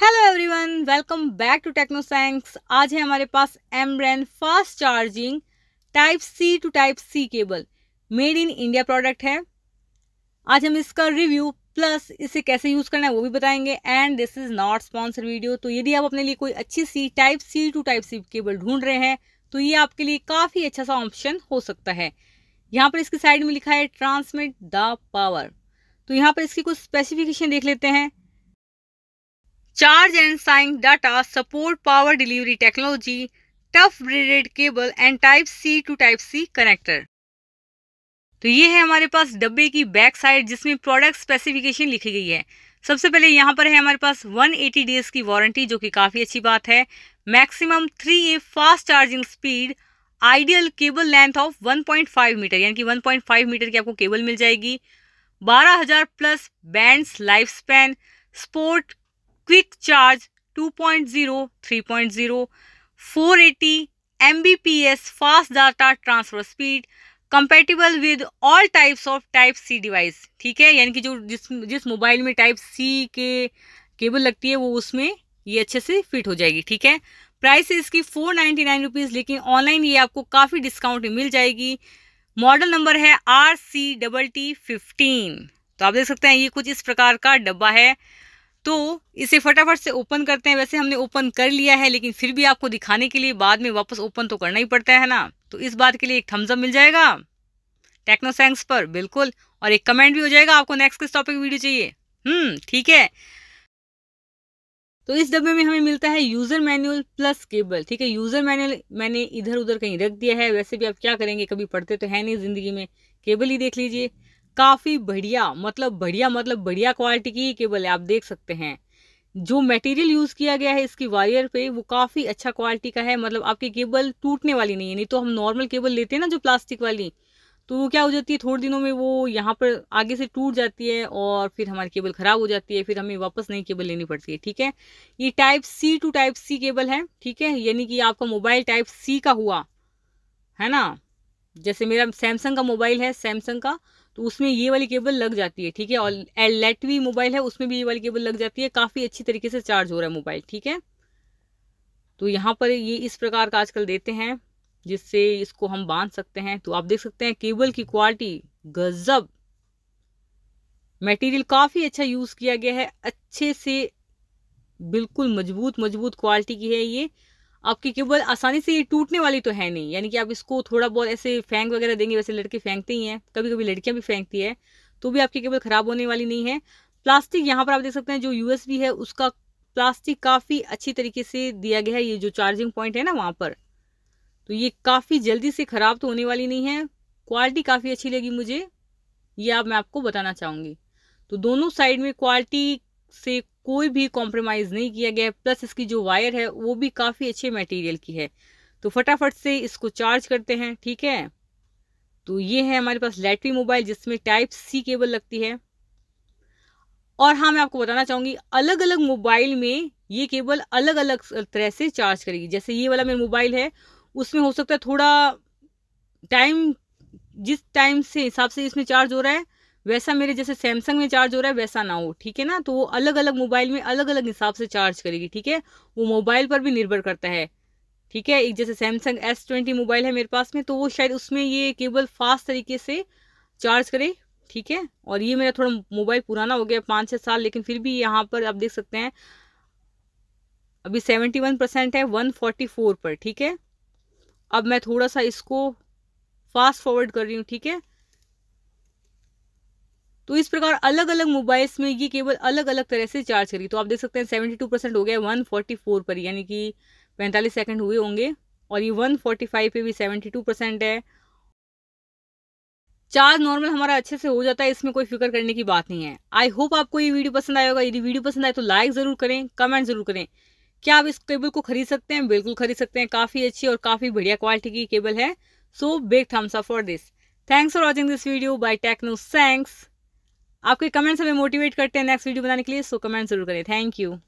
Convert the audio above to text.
hello everyone welcome back to techno science आज है हमारे पास Ambrane fast charging type C to type C cable made in India product है आज हम इसका रिव्यू प्लस इसे कैसे यूज़ करना है वो भी बताएंगे and this is not sponsor video तो यदि आप अपने लिए कोई अच्छी सी type C to type C cable ढूंढ रहे हैं तो ये आपके लिए काफ़ी अच्छा सा ऑप्शन हो सकता है यहाँ पर इसकी साइड में लिखा है ट्रांसमिट द पावर तो यहाँ पर इसकी कुछ स्पेसिफिकेशन देख लेते हैं charge and sync data support power delivery technology tough braided cable and type C to type C connector तो ये है हमारे पास डब्बे की बैक साइड जिसमें प्रोडक्ट स्पेसिफिकेशन लिखी गई है सबसे पहले यहाँ पर है हमारे पास 180 डेज की वारंटी जो कि काफ़ी अच्छी बात है maximum 3A fast charging speed ideal cable length of 1.5 metre यानी कि 1.5 मीटर की आपको केबल मिल जाएगी 12000 plus bends lifespan sport quick charge 2.0, 3.0, 480 Mbps fast data transfer speed compatible with all types of type C device ठीक है यानी कि जो जिस जिस मोबाइल में टाइप सी के केबल लगती है वो उसमें ये अच्छे से फिट हो जाएगी ठीक है प्राइस इसकी फोर नाइन्टी नाइन रुपीज़ लेकिन ऑनलाइन ये आपको काफ़ी डिस्काउंट मिल जाएगी मॉडल नंबर है R C double T fifteen तो आप देख सकते हैं ये कुछ इस प्रकार का डब्बा है तो इसे फटाफट से ओपन करते हैं वैसे हमने ओपन कर लिया है लेकिन फिर भी आपको दिखाने के लिए बाद में वापस ओपन तो करना ही पड़ता है ना तो इस बात के लिए एक थम्सअप मिल जाएगा टेक्नो सैंक्स पर बिल्कुल और एक कमेंट भी हो जाएगा आपको नेक्स्ट किस टॉपिक वीडियो चाहिए हम्म ठीक है तो इस डब्बे में हमें मिलता है यूज़र मैनुअल प्लस केबल ठीक है यूज़र मैनुअल मैंने इधर उधर कहीं रख दिया है वैसे भी आप क्या करेंगे कभी पढ़ते तो है नहीं ज़िंदगी में केबल ही देख लीजिए काफ़ी बढ़िया मतलब बढ़िया मतलब बढ़िया क्वालिटी की केबल है आप देख सकते हैं जो मटेरियल यूज़ किया गया है इसकी वायर पे वो काफ़ी अच्छा क्वालिटी का है मतलब आपकी केबल टूटने वाली नहीं है नहीं तो हम नॉर्मल केबल लेते हैं ना जो प्लास्टिक वाली तो वो क्या हो जाती है थोड़े दिनों में वो यहाँ पर आगे से टूट जाती है और फिर हमारी केबल ख़राब हो जाती है फिर हमें वापस नई केबल लेनी पड़ती है ठीक है ये type C to type C cable है ठीक है यानी कि आपका मोबाइल टाइप सी का हुआ है ना जैसे मेरा सैमसंग का मोबाइल है सैमसंग का तो उसमें ये वाली केबल लग जाती है ठीक है और लेटवी मोबाइल है उसमें भी ये वाली केबल लग जाती है काफ़ी अच्छी तरीके से चार्ज हो रहा है मोबाइल ठीक है तो यहाँ पर ये इस प्रकार का आजकल देते हैं जिससे इसको हम बांध सकते हैं तो आप देख सकते हैं केबल की क्वालिटी गजब मटेरियल काफ़ी अच्छा यूज़ किया गया है अच्छे से बिल्कुल मजबूत मजबूत क्वालिटी की है ये आपकी केवल आसानी से ये टूटने वाली तो है नहीं यानी कि आप इसको थोड़ा बहुत ऐसे फेंक वगैरह देंगे वैसे लड़के फेंकते ही हैं कभी कभी लड़कियां भी फेंकती है तो भी आपकी केबल ख़राब होने वाली नहीं है प्लास्टिक यहाँ पर आप देख सकते हैं जो यूएसबी है उसका प्लास्टिक काफ़ी अच्छी तरीके से दिया गया है ये जो चार्जिंग पॉइंट है ना वहां पर तो ये काफ़ी जल्दी से ख़राब तो होने वाली नहीं है क्वालिटी काफ़ी अच्छी लगी मुझे ये आप मैं आपको बताना चाहूंगी तो दोनों साइड में क्वालिटी से कोई भी कॉम्प्रोमाइज़ नहीं किया गया प्लस इसकी जो वायर है वो भी काफ़ी अच्छे मटेरियल की है तो फटाफट से इसको चार्ज करते हैं ठीक है तो ये है हमारे पास लैटरी मोबाइल जिसमें टाइप सी केबल लगती है और हाँ मैं आपको बताना चाहूँगी अलग अलग मोबाइल में ये केबल अलग अलग तरह से चार्ज करेगी जैसे ये वाला मेरा मोबाइल है उसमें हो सकता है थोड़ा टाइम जिस टाइम से हिसाब से इसमें चार्ज हो रहा है वैसा मेरे जैसे सैमसंग में चार्ज हो रहा है वैसा ना हो ठीक है ना तो वो अलग अलग मोबाइल में अलग अलग हिसाब से चार्ज करेगी ठीक है वो मोबाइल पर भी निर्भर करता है ठीक है एक जैसे सैमसंग एस ट्वेंटी मोबाइल है मेरे पास में तो वो शायद उसमें ये केबल फास्ट तरीके से चार्ज करे ठीक है और ये मेरा थोड़ा मोबाइल पुराना हो गया पाँच छः साल लेकिन फिर भी यहाँ पर आप देख सकते हैं अभी सेवेंटी वन परसेंट है वन फोर्टी फोर पर ठीक है अब मैं थोड़ा सा इसको फास्ट फॉरवर्ड कर रही हूँ ठीक है तो इस प्रकार अलग अलग मोबाइल्स में ये केबल अलग अलग तरह से चार्ज करेगी तो आप देख सकते हैं सेवेंटी टू परसेंट हो गया वन फोर्टी फोर पर यानी कि पैंतालीस सेकंड हुए होंगे और ये वन फोर्टी फाइव पे भी सेवेंटी टू परसेंट है चार्ज नॉर्मल हमारा अच्छे से हो जाता है इसमें कोई फिक्र करने की बात नहीं है आई होप आपको ये वीडियो पसंद आएगा यदि वीडियो पसंद आए तो लाइक ज़रूर करें कमेंट ज़रूर करें क्या आप इस केबल को खरीद सकते हैं बिल्कुल खरीद सकते हैं काफ़ी अच्छी और काफ़ी बढ़िया क्वालिटी की केबल है so big thumbs up for this thanks for watching this video bye techno thanks आपके कमेंट्स हमें मोटिवेट करते हैं नेक्स्ट वीडियो बनाने के लिए सो कमेंट जरूर करें थैंक यू